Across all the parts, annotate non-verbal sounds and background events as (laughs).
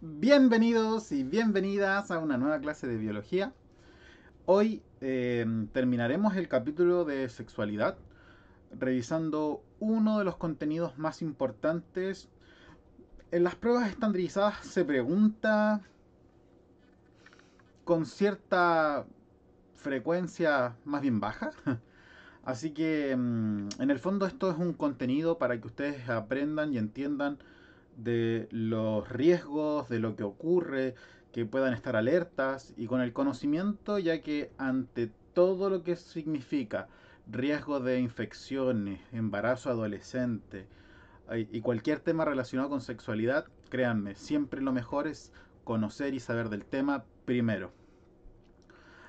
Bienvenidos y bienvenidas a una nueva clase de biología. Hoy em, terminaremos el capítulo de sexualidad revisando uno de los contenidos más importantes. En las pruebas estandarizadas se pregunta con cierta frecuencia más bien baja. (laughs) Así que em, en el fondo esto es un contenido para que ustedes aprendan y entiendan de los riesgos, de lo que ocurre, que puedan estar alertas y con el conocimiento, ya que ante todo lo que significa riesgo de infecciones, embarazo adolescente eh, y cualquier tema relacionado con sexualidad, créanme, siempre lo mejor es conocer y saber del tema primero.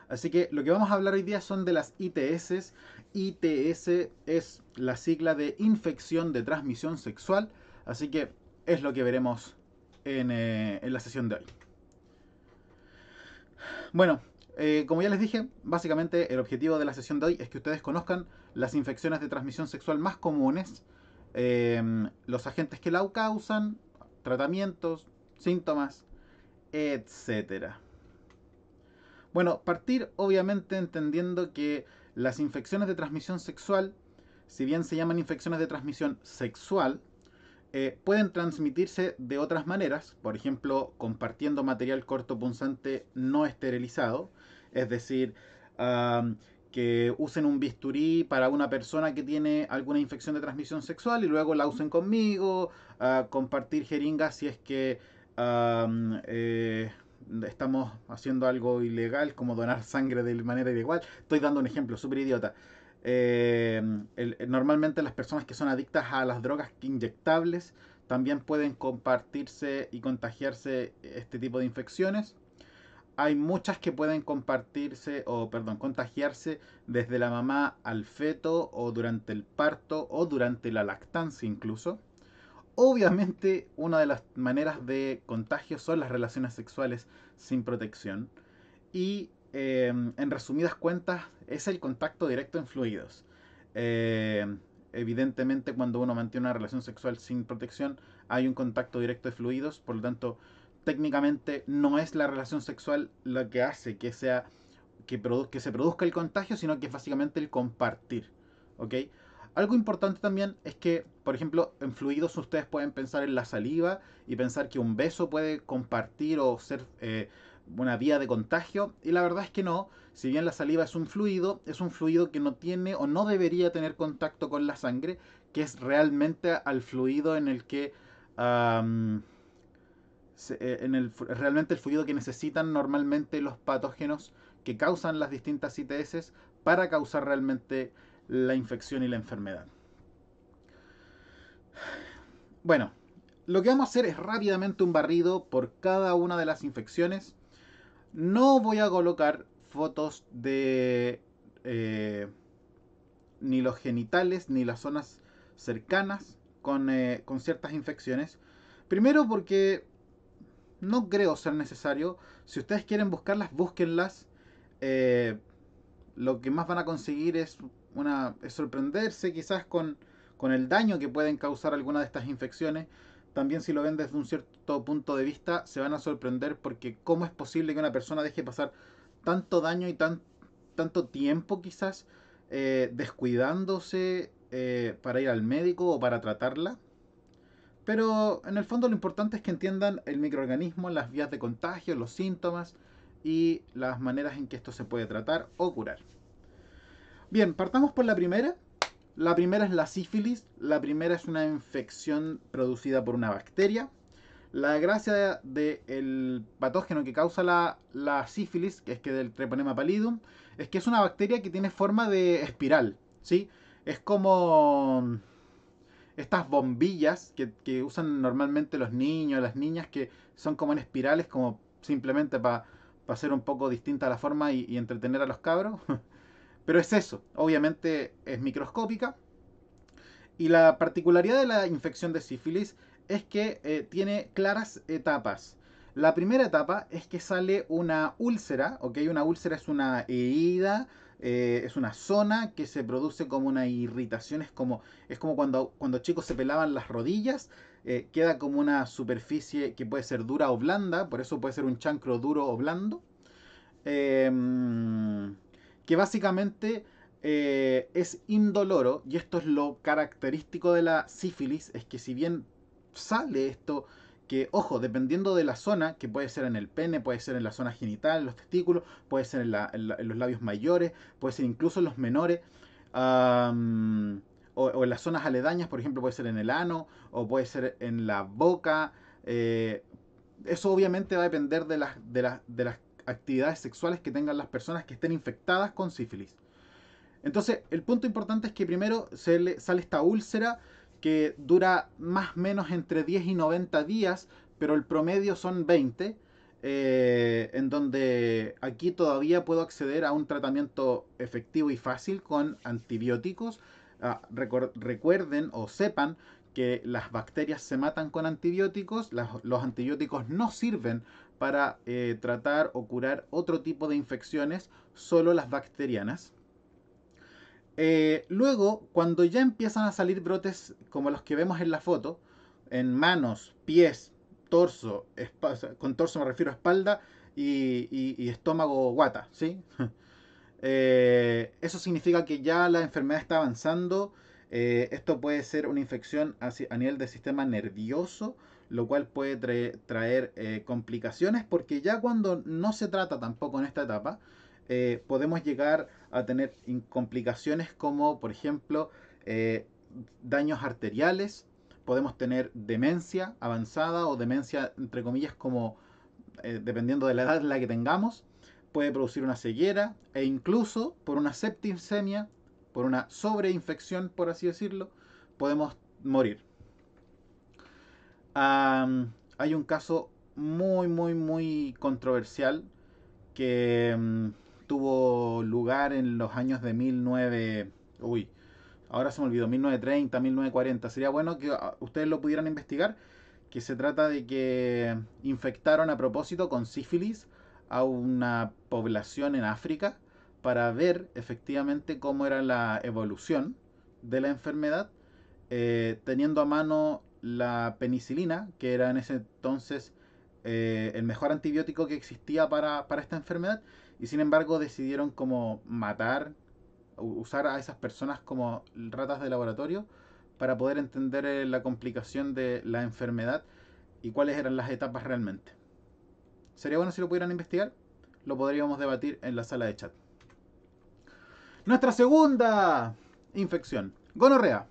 Así que lo que vamos a hablar hoy día son de las ITS. ITS es la sigla de infección de transmisión sexual. Así que es lo que veremos eh, en, la sesión de hoy. Bueno, eh, como ya les dije, básicamente el objetivo de la sesión de hoy es que ustedes conozcan las infecciones de transmisión sexual más comunes, eh, los agentes que la causan, tratamientos, síntomas, etc. Bueno, partir obviamente entendiendo que las infecciones de transmisión sexual, si bien se llaman infecciones de transmisión sexual, eh, pueden transmitirse de otras maneras, por ejemplo, compartiendo material cortopunzante no esterilizado, es decir, que usen un bisturí para una persona que tiene alguna infección de transmisión sexual y luego la usen conmigo, compartir jeringas si es que eh, estamos haciendo algo ilegal, como donar sangre de manera ilegal. Estoy dando un ejemplo súper idiota. Eh, eh, normalmente las personas que son adictas a las drogas inyectables también pueden compartirse y contagiarse este tipo de infecciones. Hay muchas que pueden compartirse o, perdón, contagiarse desde la mamá al feto o durante el parto o durante la lactancia incluso. Obviamente una de las maneras de contagio son las relaciones sexuales sin protección. Y Em, en resumidas cuentas, es el contacto directo en fluidos. Eh, evidentemente, cuando uno mantiene una relación sexual sin protección, hay un contacto directo de fluidos, por lo tanto, técnicamente no es la relación sexual la que hace que sea que, se produzca el contagio, sino que es básicamente el compartir. ¿ok? Algo importante también es que, por ejemplo, en fluidos ustedes pueden pensar en la saliva y pensar que un beso puede compartir o ser eh, una vía de contagio? Y la verdad es que no. Si bien la saliva es un fluido, es un fluido que no tiene o no debería tener contacto con la sangre, que es realmente al fluido en el que... Eh, en el, realmente el fluido que necesitan normalmente los patógenos que causan las distintas ITS para causar realmente la infección y la enfermedad. Bueno, lo que vamos a hacer es rápidamente un barrido por cada una de las infecciones no voy a colocar fotos de eh, ni los genitales ni las zonas cercanas con, eh, con ciertas infecciones. Primero porque no creo ser necesario. Si ustedes quieren buscarlas, búsquenlas. Eh, lo que más van a conseguir es, una, sorprenderse quizás con, con el daño que pueden causar alguna de estas infecciones también si lo ven desde un cierto punto de vista, se van a sorprender porque cómo es posible que una persona deje pasar tanto daño y tan, tanto tiempo quizás eh, descuidándose eh, para ir al médico o para tratarla. Pero en el fondo lo importante es que entiendan el microorganismo, las vías de contagio, los síntomas y las maneras en que esto se puede tratar o curar. Bien, partamos por la primera, la primera es la sífilis, la primera es una infección producida por una bacteria. La gracia del patógeno que causa la, sífilis, que es que del treponema pallidum, es que es una bacteria que tiene forma de espiral, ¿sí? Es como estas bombillas que, usan normalmente los niños, las niñas, que son como en espirales, como simplemente para hacer un poco distinta la forma y entretener a los cabros. (laughs) Pero es eso, obviamente es microscópica. Y la particularidad de la infección de sífilis es que eh, tiene claras etapas. La primera etapa es que sale una úlcera, ¿ok? Una úlcera es una herida, eh, es una zona que se produce como una irritación, es como, es como cuando, cuando chicos se pelaban las rodillas, eh, queda como una superficie que puede ser dura o blanda, por eso puede ser un chancro duro o blando. Em, que básicamente eh, es indoloro, y esto es lo característico de la sífilis, es que si bien sale esto, que ojo, dependiendo de la zona, que puede ser en el pene, puede ser en la zona genital, en los testículos, puede ser en, los labios mayores, puede ser incluso en los menores, o, en las zonas aledañas, por ejemplo, puede ser en el ano, o puede ser en la boca. Eh, eso obviamente va a depender de las, de de las actividades sexuales que tengan las personas que estén infectadas con sífilis. Entonces, el punto importante es que primero sale esta úlcera que dura más o menos entre 10 y 90 días, pero el promedio son 20, eh, en donde aquí todavía puedo acceder a un tratamiento efectivo y fácil con antibióticos. Ah, recuerden o sepan que las bacterias se matan con antibióticos, los antibióticos no sirven para eh, tratar o curar otro tipo de infecciones, solo las bacterianas. Eh, luego, cuando ya empiezan a salir brotes como los que vemos en la foto, en manos, pies, torso, con torso me refiero a espalda y, estómago guata, ¿sí? (laughs) Eh, eso significa que ya la enfermedad está avanzando. esto puede ser una infección a nivel del sistema nervioso lo cual puede traer, eh, complicaciones porque ya cuando no se trata tampoco en esta etapa, eh, podemos llegar a tener complicaciones como, por ejemplo, eh, daños arteriales, podemos tener demencia avanzada o demencia, entre comillas, como dependiendo de la edad en la que tengamos, puede producir una ceguera e incluso por una septicemia, por una sobreinfección, por así decirlo, podemos morir hay un caso muy, muy, muy controversial que mm, tuvo lugar en los años de 19... Uy, ahora se me olvidó, 1930, 1940. Sería bueno que ah, ustedes lo pudieran investigar, que se trata de que infectaron a propósito con sífilis a una población en África para ver efectivamente cómo era la evolución de la enfermedad, eh, teniendo a mano la penicilina, que era en ese entonces eh, el mejor antibiótico que existía para, esta enfermedad, y sin embargo decidieron como matar, usar a esas personas como ratas de laboratorio para poder entender eh, la complicación de la enfermedad y cuáles eran las etapas realmente. Sería bueno si lo pudieran investigar, lo podríamos debatir en la sala de chat. Nuestra segunda infección, gonorrea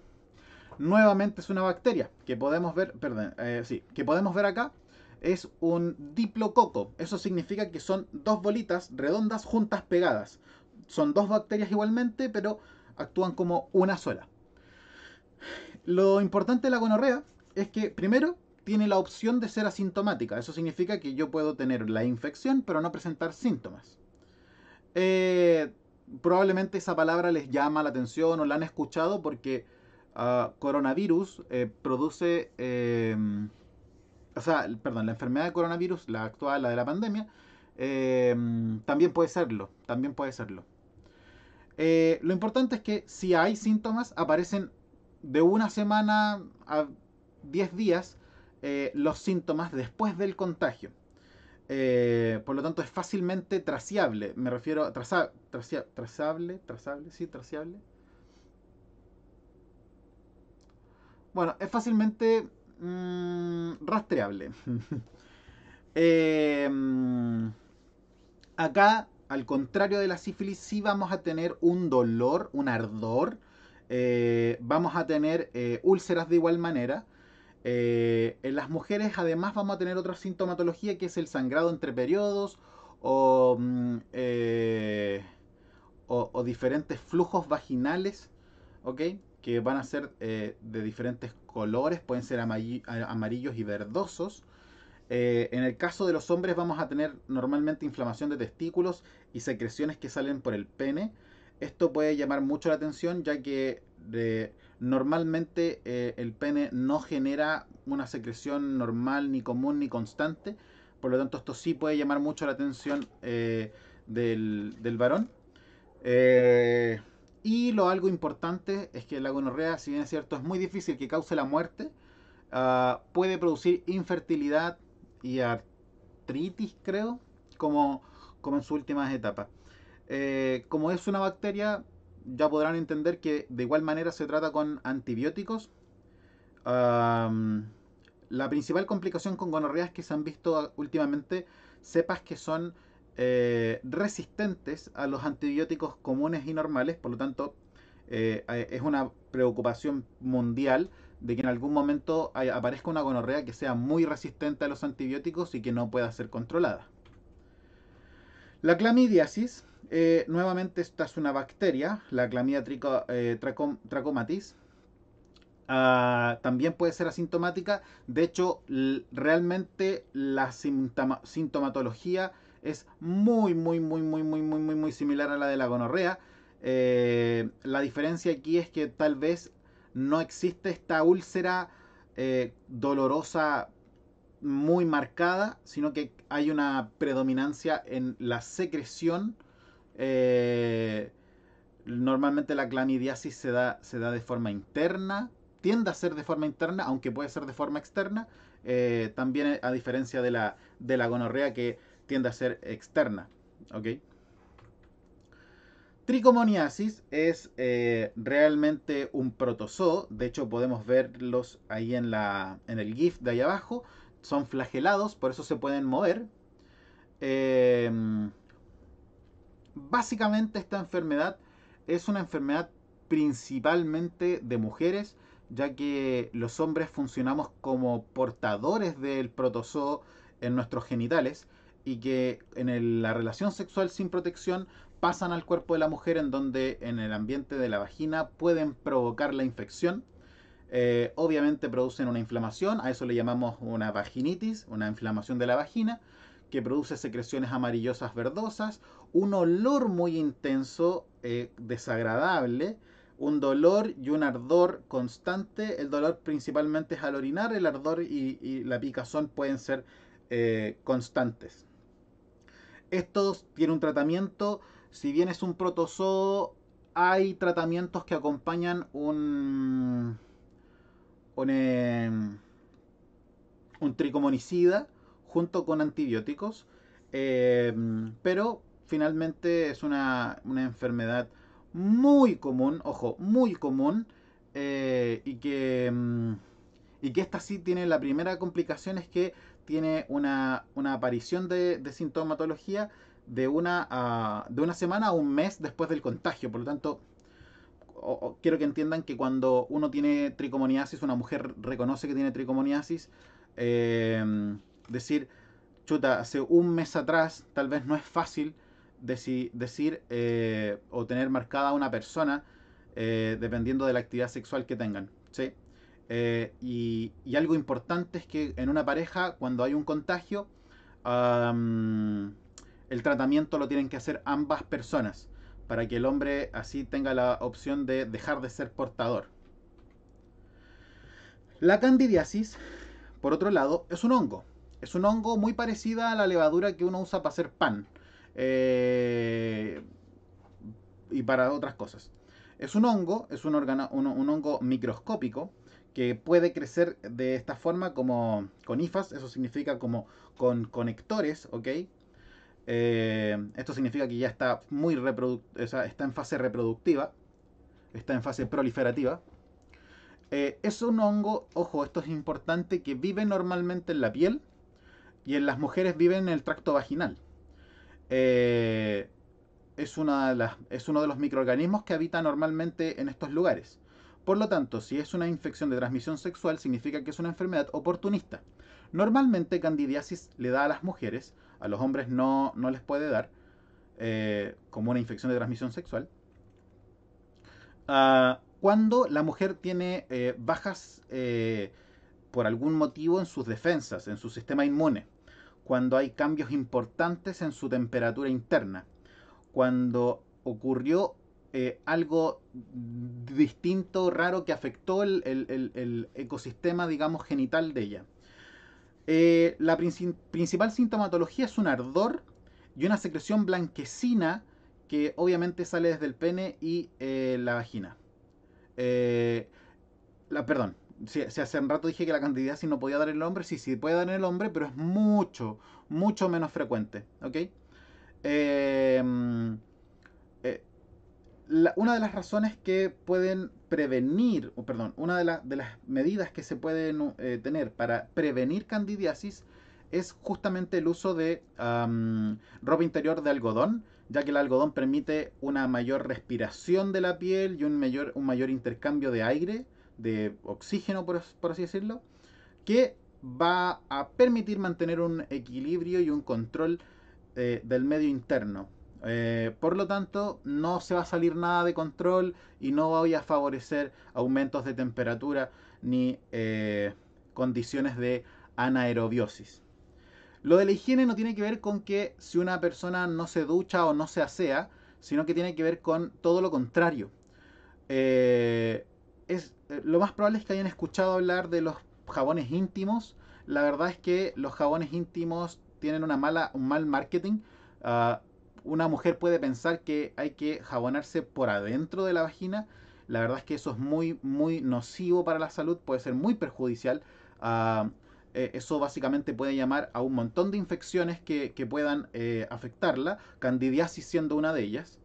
nuevamente es una bacteria que podemos ver, perdón, eh, sí, que podemos ver acá es un diplococo. Eso significa que son dos bolitas redondas juntas pegadas. Son dos bacterias igualmente, pero actúan como una sola. Lo importante de la gonorrea es que primero tiene la opción de ser asintomática. Eso significa que yo puedo tener la infección pero no presentar síntomas. Eh, probablemente esa palabra les llama la atención o la han escuchado porque Ah, coronavirus eh, produce, em, o sea, perdón, la enfermedad de coronavirus, la actual, la de la pandemia, em, también puede serlo, también puede serlo. Eh, lo importante es que si hay síntomas, aparecen de una semana a 10 días eh, los síntomas después del contagio. por lo tanto, es fácilmente traciable. Me refiero a traza, trazable, trazable, sí, traciable. Bueno, es fácilmente mm, rastreable. (laughs) Em, acá, al contrario de la sífilis, sí vamos a tener un dolor, un ardor. Eh, vamos a tener eh, úlceras de igual manera. Eh, en las mujeres además vamos a tener otra sintomatología que es el sangrado entre periodos o, mm, o diferentes flujos vaginales. ¿ok? que van a ser eh, de diferentes colores, pueden ser amarillos y verdosos. Eh, en el caso de los hombres vamos a tener normalmente inflamación de testículos y secreciones que salen por el pene. Esto puede llamar mucho la atención ya que normalmente eh, el pene no genera una secreción normal, ni común, ni constante. Por lo tanto, esto sí puede llamar mucho la atención del, del, varón. Eh, y lo algo importante es que la gonorrea, si bien es cierto, es muy difícil que cause la muerte, ah, puede producir infertilidad y artritis, creo, como, como en sus últimas etapas. Eh, como es una bacteria, ya podrán entender que de igual manera se trata con antibióticos. la principal complicación con gonorrea es que se han visto últimamente cepas que son eh, resistentes a los antibióticos comunes y normales, por lo tanto eh, eh, es una preocupación mundial de que en algún momento aparezca una gonorrea que sea muy resistente a los antibióticos y que no pueda ser controlada. La clamidiasis, nuevamente esta es una bacteria, la clamidia trachomatis, ah, también puede ser asintomática, de hecho realmente la sintomatología es muy, muy, muy, muy, muy, muy, muy, muy similar a la de la gonorrea. Eh, la diferencia aquí es que tal vez no existe esta úlcera eh, dolorosa muy marcada, sino que hay una predominancia en la secreción. Eh, normalmente la clamidiasis se da, se da de forma interna, tiende a ser de forma interna, aunque puede ser de forma externa. también a diferencia de la, de la gonorrea que tiende a ser externa. ¿ok? Tricomoniasis es eh, realmente un protozoo, de hecho podemos verlos ahí en, el GIF de ahí abajo, son flagelados, por eso se pueden mover. Em, básicamente esta enfermedad es una enfermedad principalmente de mujeres, ya que los hombres funcionamos como portadores del protozoo en nuestros genitales, y que en la relación sexual sin protección pasan al cuerpo de la mujer en donde en el ambiente de la vagina pueden provocar la infección. Eh, obviamente producen una inflamación, a eso le llamamos una vaginitis, una inflamación de la vagina, que produce secreciones amarillosas verdosas, un olor muy intenso, eh, desagradable, un dolor y un ardor constante. El dolor principalmente es al orinar, el ardor y, la picazón pueden ser eh, constantes. Esto tiene un tratamiento, si bien es un protozoo, hay tratamientos que acompañan un, un, em, tricomonicida junto con antibióticos, em, pero finalmente es una, una, enfermedad muy común, ojo, muy común, eh, y, que, em, y que esta sí tiene la primera complicación es que tiene una, aparición de, sintomatología de una, de una semana a un mes después del contagio. Por lo tanto, quiero que entiendan que cuando uno tiene tricomoniasis, una mujer reconoce que tiene tricomoniasis, em, decir, chuta, hace un mes atrás tal vez no es fácil decir eh, o tener marcada a una persona eh, dependiendo de la actividad sexual que tengan. ¿sí? Eh, y, algo importante es que en una pareja, cuando hay un contagio, el tratamiento lo tienen que hacer ambas personas para que el hombre así tenga la opción de dejar de ser portador. La candidiasis, por otro lado, es un hongo. Es un hongo muy parecida a la levadura que uno usa para hacer pan eh, y para otras cosas. Es un hongo, es un hongo microscópico que puede crecer de esta forma como con IFAS, eso significa como con conectores, ¿ok? Eh, esto significa que ya está muy está en fase reproductiva, está en fase proliferativa. Eh, es un hongo, ojo, esto es importante, que vive normalmente en la piel y en las mujeres vive en el tracto vaginal. Eh, es, es uno de los microorganismos que habita normalmente en estos lugares. Por lo tanto, si es una infección de transmisión sexual, significa que es una enfermedad oportunista. Normalmente candidiasis le da a las mujeres, a los hombres no, no les puede dar, eh, como una infección de transmisión sexual, ah, cuando la mujer tiene eh, bajas eh, por algún motivo en sus defensas, en su sistema inmune, cuando hay cambios importantes en su temperatura interna, cuando ocurrió eh, algo distinto, raro, que afectó el, ecosistema, digamos, genital de ella. Eh, la principal sintomatología es un ardor y una secreción blanquecina que obviamente sale desde el pene y eh, la vagina. perdón, si, hace un rato dije que la cantidad si no podía dar en el hombre, sí, sí puede dar en el hombre, pero es mucho, mucho menos frecuente, ¿ok? Eh, una de las razones que pueden prevenir, o perdón, una de, las medidas que se pueden eh, tener para prevenir candidiasis es justamente el uso de ropa interior de algodón, ya que el algodón permite una mayor respiración de la piel y un mayor, un mayor intercambio de aire, de oxígeno, por, así decirlo, que va a permitir mantener un equilibrio y un control eh, del medio interno. Eh, por lo tanto, no se va a salir nada de control y no voy a favorecer aumentos de temperatura ni eh, condiciones de anaerobiosis. Lo de la higiene no tiene que ver con que si una persona no se ducha o no se asea, sino que tiene que ver con todo lo contrario. Eh, lo más probable es que hayan escuchado hablar de los jabones íntimos. La verdad es que los jabones íntimos tienen una mala, un mal marketing. Ah, una mujer puede pensar que hay que jabonarse por adentro de la vagina. La verdad es que eso es muy, muy nocivo para la salud, puede ser muy perjudicial. Ah, eh, eso básicamente puede llamar a un montón de infecciones que, puedan eh, afectarla, candidiasis siendo una de ellas.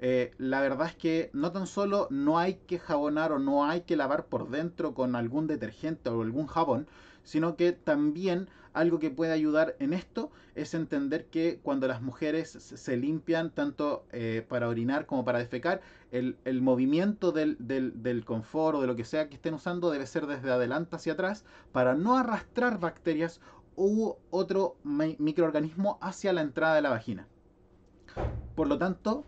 Eh, la verdad es que no tan solo no hay que jabonar o no hay que lavar por dentro con algún detergente o algún jabón, sino que también algo que puede ayudar en esto es entender que cuando las mujeres se limpian tanto eh, para orinar como para defecar, el, movimiento del, del, del, confort o de lo que sea que estén usando debe ser desde adelante hacia atrás para no arrastrar bacterias u otro microorganismo hacia la entrada de la vagina. Por lo tanto,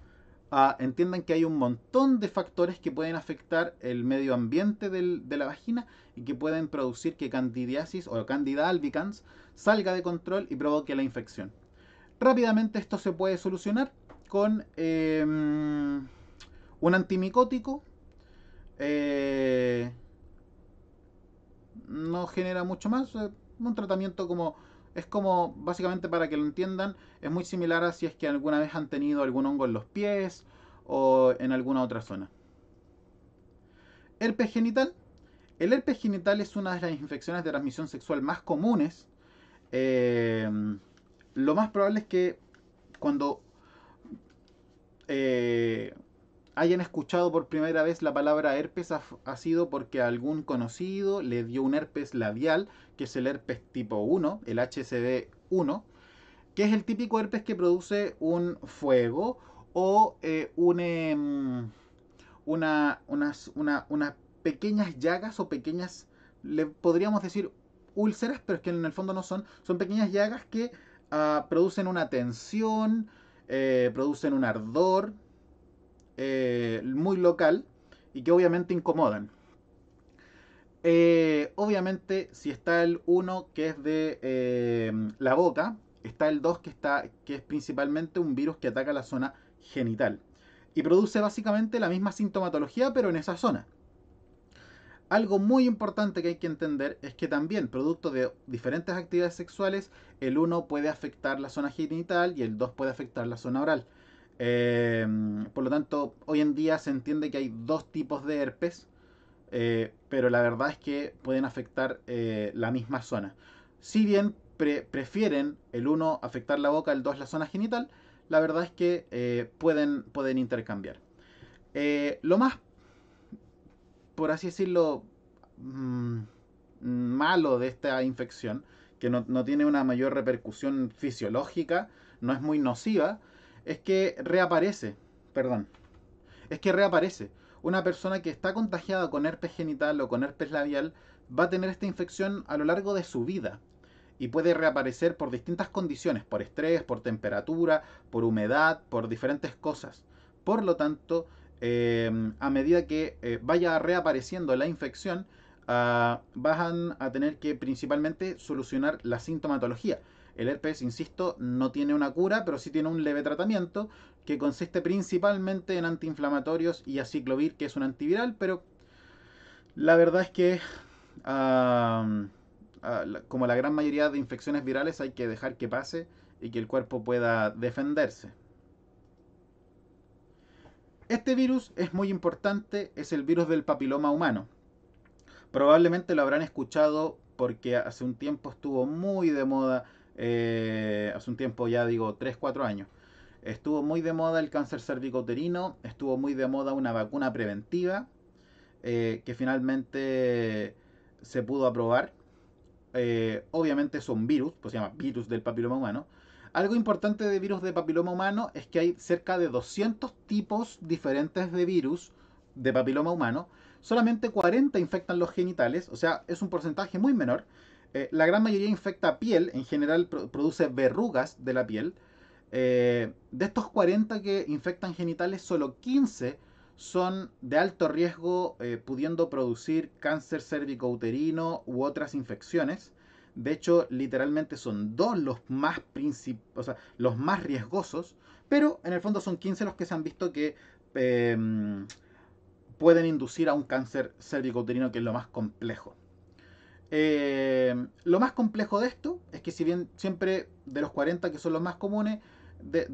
entiendan que hay un montón de factores que pueden afectar el medio ambiente de la vagina y que pueden producir que candidiasis o candida albicans salga de control y provoque la infección. Rápidamente esto se puede solucionar con em, un antimicótico. Eh, no genera mucho más. Eh, un tratamiento como es como, básicamente para que lo entiendan, es muy similar a si es que alguna vez han tenido algún hongo en los pies o en alguna otra zona. Herpes genital. El herpes genital es una de las infecciones de transmisión sexual más comunes. Eh, lo más probable es que cuando eh, hayan escuchado por primera vez la palabra herpes ha, sido porque algún conocido le dio un herpes labial, que es el herpes tipo 1, el hcd 1 que es el típico herpes que produce un fuego o eh, em, una, unas, pequeñas llagas o pequeñas, le podríamos decir úlceras, pero es que en el fondo no son, son pequeñas llagas que ah, producen una tensión, eh, producen un ardor, eh, muy local y que obviamente incomodan. Eh, obviamente, si está el 1 que es de eh, la boca, está el 2 que, está, que es principalmente un virus que ataca la zona genital y produce básicamente la misma sintomatología, pero en esa zona. Algo muy importante que hay que entender es que también, producto de diferentes actividades sexuales, el 1 puede afectar la zona genital y el 2 puede afectar la zona oral. Eh, por lo tanto, hoy en día se entiende que hay dos tipos de herpes, eh, pero la verdad es que pueden afectar eh, la misma zona. Si bien prefieren el uno afectar la boca, el dos la zona genital, la verdad es que pueden, pueden intercambiar. lo más, por así decirlo, mm, malo de esta infección, que no tiene una mayor repercusión fisiológica, no es muy nociva, es que reaparece, perdón, es que reaparece. Una persona que está contagiada con herpes genital o con herpes labial va a tener esta infección a lo largo de su vida y puede reaparecer por distintas condiciones, por estrés, por temperatura, por humedad, por diferentes cosas. Por lo tanto, em, a medida que eh, vaya reapareciendo la infección, ah, vas a tener que principalmente solucionar la sintomatología. El herpes, insisto, no tiene una cura, pero sí tiene un leve tratamiento que consiste principalmente en antiinflamatorios y aciclovir, que es un antiviral, pero la verdad es que como la gran mayoría de infecciones virales hay que dejar que pase y que el cuerpo pueda defenderse. Este virus es muy importante, es el virus del papiloma humano. Probablemente lo habrán escuchado porque hace un tiempo estuvo muy de moda eh, hace un tiempo ya digo 3, 4 años. Estuvo muy de moda el cáncer cervicoterino, estuvo muy de moda una vacuna preventiva eh, que finalmente se pudo aprobar. Eh, obviamente son virus, pues se llama virus del papiloma humano. Algo importante de virus de papiloma humano es que hay cerca de 200 tipos diferentes de virus de papiloma humano. Solamente 40 infectan los genitales, o sea, es un porcentaje muy menor. Eh, la gran mayoría infecta piel, en general produce verrugas de la piel. Eh, de estos 40 que infectan genitales, solo 15 son de alto riesgo, eh, pudiendo producir cáncer cervicouterino u otras infecciones. De hecho, literalmente son dos los más, los más riesgosos, pero en el fondo son 15 los que se han visto que pueden inducir a un cáncer cervicouterino uterino que es lo más complejo. Eh, lo más complejo de esto es que si bien siempre de los 40 que son los más comunes, de,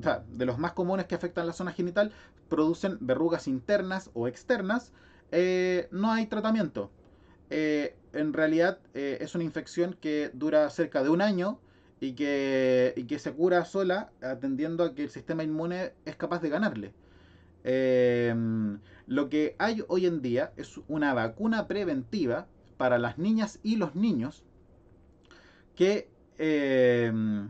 los más comunes que afectan la zona genital, producen verrugas internas o externas, eh, no hay tratamiento. Eh, en realidad es una infección que dura cerca de un año y que, se cura sola atendiendo a que el sistema inmune es capaz de ganarle. lo que hay hoy en día es una vacuna preventiva para las niñas y los niños em,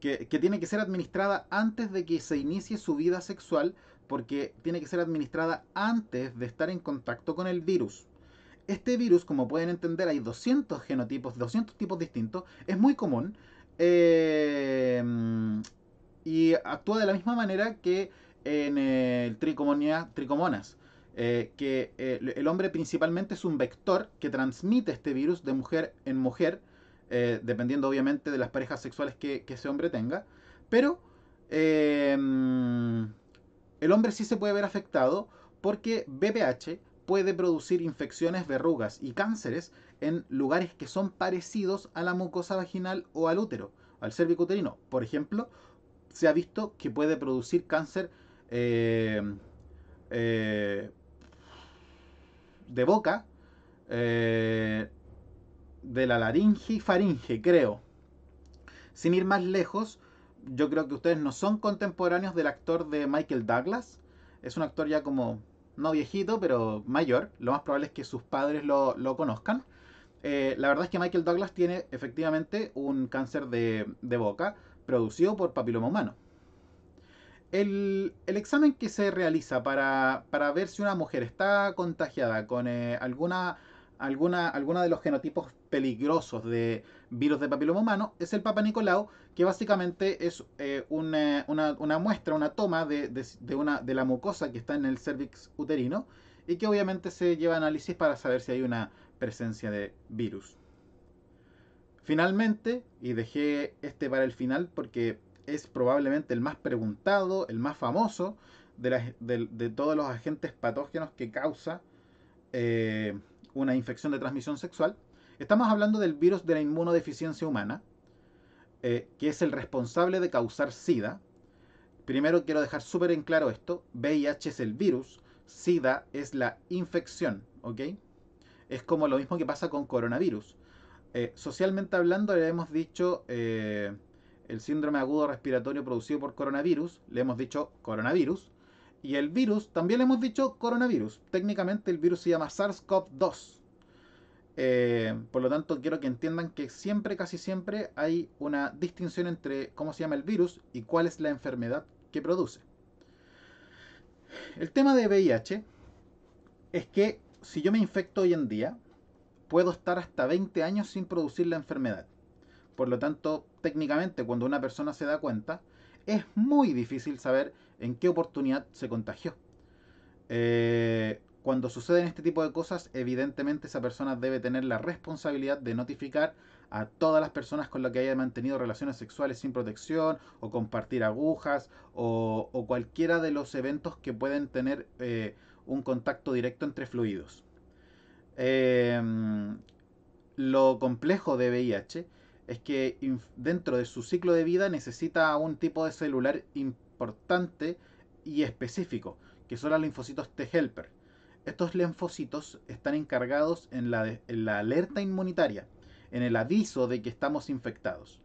que, que, tiene que ser administrada antes de que se inicie su vida sexual, porque tiene que ser administrada antes de estar en contacto con el virus. Este virus, como pueden entender, hay 200 genotipos, 200 tipos distintos, es muy común em, y actúa de la misma manera que en el tricomonia, tricomonas. Eh, que eh, el hombre principalmente es un vector que transmite este virus de mujer en mujer, eh, dependiendo obviamente de las parejas sexuales que, ese hombre tenga, pero em, el hombre sí se puede ver afectado porque BPH puede producir infecciones, verrugas y cánceres en lugares que son parecidos a la mucosa vaginal o al útero, al cervicuterino. Por ejemplo, se ha visto que puede producir cáncer em, de boca, eh, de la laringe y faringe, creo. Sin ir más lejos, yo creo que ustedes no son contemporáneos del actor de Michael Douglas. Es un actor ya como, no viejito, pero mayor. Lo más probable es que sus padres lo, conozcan. Eh, la verdad es que Michael Douglas tiene efectivamente un cáncer de, de boca producido por papiloma humano. El, examen que se realiza para, ver si una mujer está contagiada con eh, alguno alguna, alguna, de los genotipos peligrosos de virus de papiloma humano es el Papa Nicolau, que básicamente es eh, eh, una, muestra, una toma de, una, de la mucosa que está en el cervix uterino y que obviamente se lleva análisis para saber si hay una presencia de virus. Finalmente, y dejé este para el final porque es probablemente el más preguntado, el más famoso de, todos los agentes patógenos que causa eh, una infección de transmisión sexual. Estamos hablando del virus de la inmunodeficiencia humana, eh, que es el responsable de causar SIDA. Primero quiero dejar súper en claro esto, VIH es el virus, SIDA es la infección, ¿ok? Es como lo mismo que pasa con coronavirus. Eh, socialmente hablando, le hemos dicho el síndrome agudo respiratorio producido por coronavirus, le hemos dicho coronavirus, y el virus también le hemos dicho coronavirus. Técnicamente el virus se llama SARS-CoV-2. Eh, por lo tanto, quiero que entiendan que siempre, casi siempre, hay una distinción entre cómo se llama el virus y cuál es la enfermedad que produce. El tema de VIH es que si yo me infecto hoy en día, puedo estar hasta 20 años sin producir la enfermedad. Por lo tanto, técnicamente, cuando una persona se da cuenta, es muy difícil saber en qué oportunidad se contagió. Eh, cuando suceden este tipo de cosas, evidentemente esa persona debe tener la responsabilidad de notificar a todas las personas con las que haya mantenido relaciones sexuales sin protección o compartir agujas o, cualquiera de los eventos que pueden tener eh, un contacto directo entre fluidos. Eh, lo complejo de VIH es que dentro de su ciclo de vida necesita un tipo de celular importante y específico, que son los linfocitos T-helper. Estos linfocitos están encargados en la, alerta inmunitaria, en el aviso de que estamos infectados.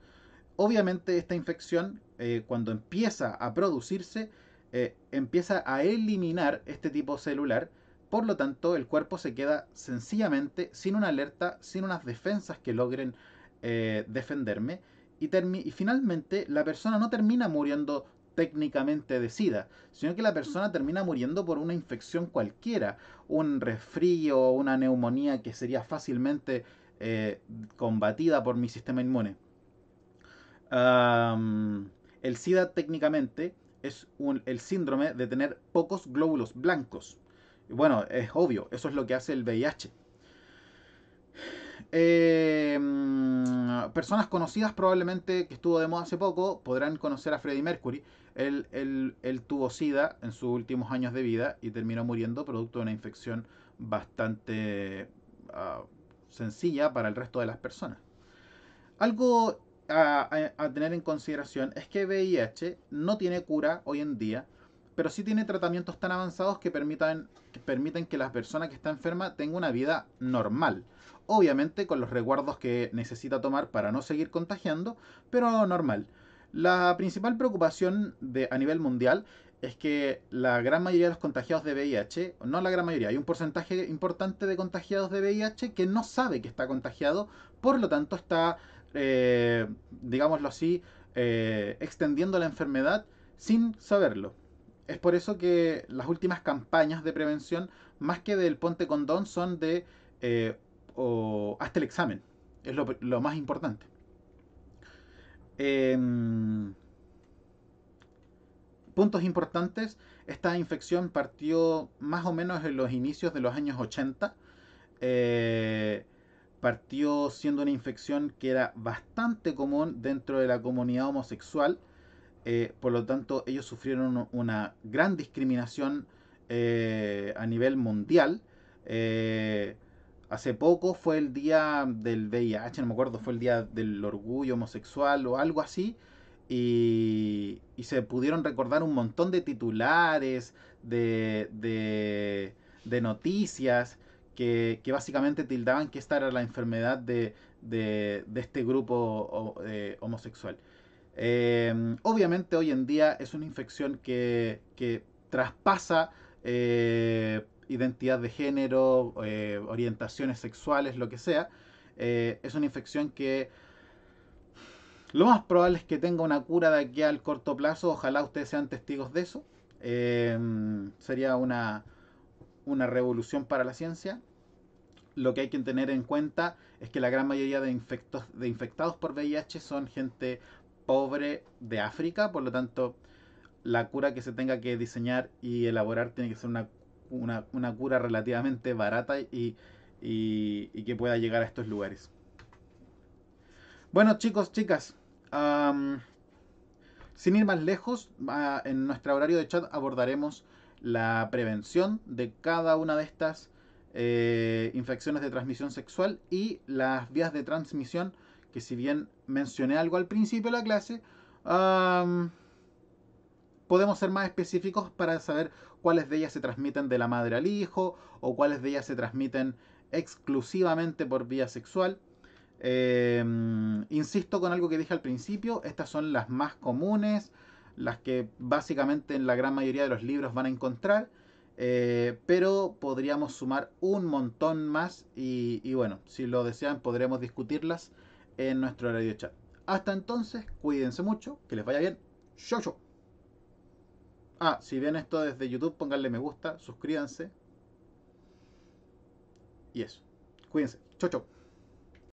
Obviamente esta infección, eh, cuando empieza a producirse, eh, empieza a eliminar este tipo celular, por lo tanto el cuerpo se queda sencillamente sin una alerta, sin unas defensas que logren eh, defenderme. Y, y finalmente la persona no termina muriendo técnicamente de SIDA, sino que la persona termina muriendo por una infección cualquiera, un resfrío o una neumonía que sería fácilmente eh, combatida por mi sistema inmune. el SIDA técnicamente es el síndrome de tener pocos glóbulos blancos. Bueno, es obvio, eso es lo que hace el VIH. Eh, em, Ah, personas conocidas probablemente que estuvo de moda hace poco podrán conocer a Freddie Mercury. Él, tuvo SIDA en sus últimos años de vida y terminó muriendo producto de una infección bastante ah, sencilla para el resto de las personas. Algo a, a tener en consideración es que VIH no tiene cura hoy en día pero sí tiene tratamientos tan avanzados que permiten que la persona que está enferma tenga una vida normal. Obviamente con los resguardos que necesita tomar para no seguir contagiando, pero normal. La principal preocupación de, a nivel mundial es que la gran mayoría de los contagiados de VIH, no la gran mayoría, hay un porcentaje importante de contagiados de VIH que no sabe que está contagiado, por lo tanto está, eh, digámoslo así, eh, extendiendo la enfermedad sin saberlo. Es por eso que las últimas campañas de prevención, más que del ponte condón, son de eh, hasta el examen. Es lo, más importante. Em, puntos importantes. Esta infección partió más o menos en los inicios de los años 80. Eh, partió siendo una infección que era bastante común dentro de la comunidad homosexual eh, por lo tanto, ellos sufrieron una gran discriminación eh, a nivel mundial. Eh, hace poco fue el día del VIH, no me acuerdo, fue el día del orgullo homosexual o algo así. Y, se pudieron recordar un montón de titulares, de, noticias que, básicamente tildaban que esta era la enfermedad de este grupo homosexual. Em, obviamente hoy en día es una infección que, traspasa eh, identidad de género, eh, orientaciones sexuales, lo que sea. Eh, es una infección que lo más probable es que tenga una cura de aquí al corto plazo. Ojalá ustedes sean testigos de eso. Em, sería una, revolución para la ciencia lo que hay que tener en cuenta es que la gran mayoría de infectados por VIH son gente pobre de África, por lo tanto, la cura que se tenga que diseñar y elaborar tiene que ser una, cura relativamente barata y, que pueda llegar a estos lugares. Bueno, chicos, chicas, sin ir más lejos, ah, en nuestro horario de chat abordaremos la prevención de cada una de estas eh, infecciones de transmisión sexual y las vías de transmisión que si bien mencioné algo al principio de la clase, podemos ser más específicos para saber cuáles de ellas se transmiten de la madre al hijo o cuáles de ellas se transmiten exclusivamente por vía sexual. Em, insisto con algo que dije al principio, estas son las más comunes, las que básicamente en la gran mayoría de los libros van a encontrar, eh, pero podríamos sumar un montón más y bueno, si lo desean podremos discutirlas en nuestro radio chat. Hasta entonces, cuídense mucho, que les vaya bien. Chau, chau. Ah, si ven esto desde YouTube, ponganle me gusta, suscríbanse. Y eso. Cuídense. Chau, chau.